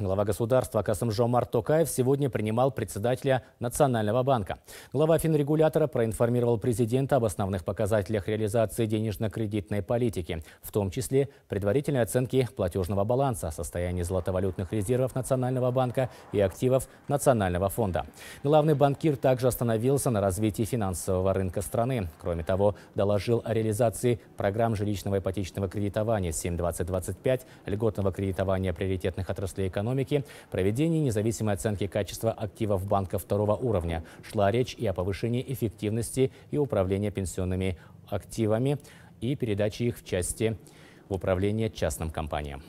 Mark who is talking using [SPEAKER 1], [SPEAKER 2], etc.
[SPEAKER 1] Глава государства Касымжомар Токаев сегодня принимал председателя Национального банка. Глава финрегулятора проинформировал президента об основных показателях реализации денежно-кредитной политики, в том числе предварительной оценки платежного баланса, состояния золотовалютных резервов Национального банка и активов Национального фонда. Главный банкир также остановился на развитии финансового рынка страны. Кроме того, доложил о реализации программ жилищного ипотечного кредитования 7.2025, льготного кредитования приоритетных отраслей экономики, экономики, проведении независимой оценки качества активов банка второго уровня. Шла речь и о повышении эффективности и управления пенсионными активами и передаче их в части в управление частным компаниям.